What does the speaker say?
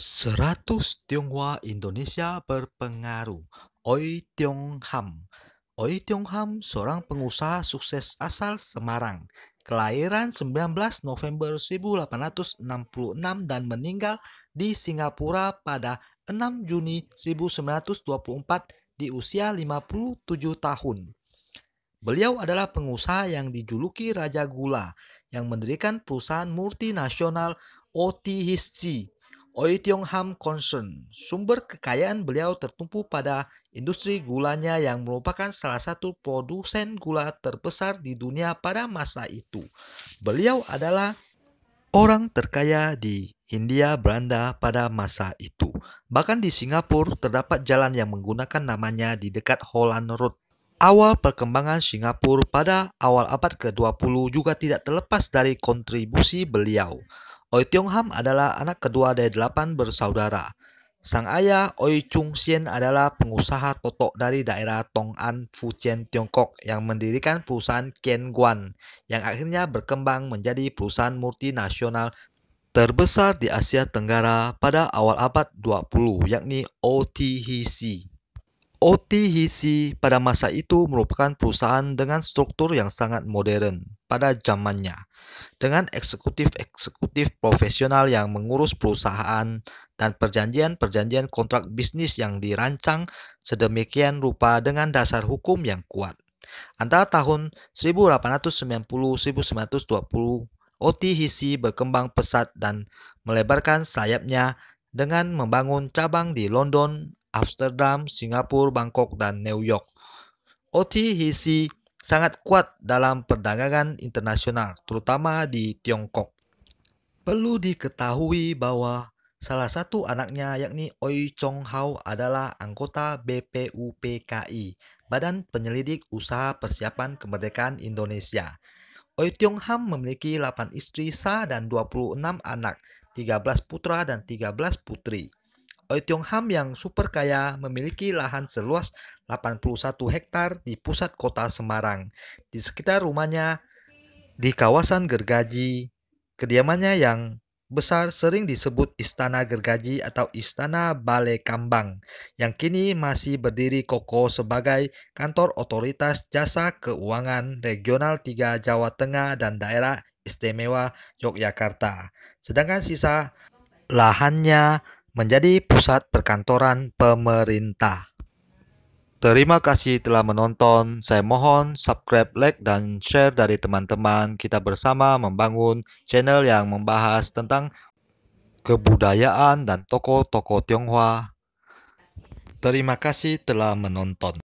100 Tionghoa Indonesia berpengaruh. Oi Tiong Ham. Oi Tiong Ham seorang pengusaha sukses asal Semarang. Kelahiran 19 November 1866 dan meninggal di Singapura pada 6 Juni 1924 di usia 57 tahun. Beliau adalah pengusaha yang dijuluki Raja Gula yang mendirikan perusahaan multinasional OT Oi Tiong Ham Concern. Sumber kekayaan beliau tertumpu pada industri gulanya yang merupakan salah satu produsen gula terbesar di dunia pada masa itu. Beliau adalah orang terkaya di Hindia Belanda pada masa itu. Bahkan di Singapura terdapat jalan yang menggunakan namanya di dekat Holland Road. Awal perkembangan Singapura pada awal abad ke-20 juga tidak terlepas dari kontribusi beliau. Oi Tiong Ham adalah anak kedua dari delapan bersaudara. Sang ayah Oi Chung Sien adalah pengusaha totok dari daerah Tong'an, Fujian, Tiongkok yang mendirikan perusahaan Ken Guan yang akhirnya berkembang menjadi perusahaan multinasional terbesar di Asia Tenggara pada awal abad 20 yakni OTHC. OTHC pada masa itu merupakan perusahaan dengan struktur yang sangat modern pada zamannya dengan eksekutif-eksekutif profesional yang mengurus perusahaan dan perjanjian-perjanjian kontrak bisnis yang dirancang sedemikian rupa dengan dasar hukum yang kuat. Antara tahun 1890-1920, Oti Hisi berkembang pesat dan melebarkan sayapnya dengan membangun cabang di London, Amsterdam, Singapura, Bangkok, dan New York. Oti Hisi sangat kuat dalam perdagangan internasional, terutama di Tiongkok. Perlu diketahui bahwa salah satu anaknya yakni Oi Chong Hao adalah anggota BPUPKI, Badan Penyelidik Usaha Persiapan Kemerdekaan Indonesia. Oi Tiong Ham memiliki 8 istri sah dan 26 anak, 13 putra dan 13 putri. Ham yang super kaya memiliki lahan seluas 81 hektar di pusat kota Semarang. Di sekitar rumahnya di kawasan Gergaji, kediamannya yang besar sering disebut Istana Gergaji atau Istana Balai Kambang yang kini masih berdiri kokoh sebagai kantor otoritas jasa keuangan regional 3 Jawa Tengah dan daerah istimewa Yogyakarta. Sedangkan sisa lahannya menjadi pusat perkantoran pemerintah. Terima kasih telah menonton. Saya mohon subscribe, like, dan share dari teman-teman. Kita bersama membangun channel yang membahas tentang kebudayaan dan tokoh-tokoh Tionghoa. Terima kasih telah menonton.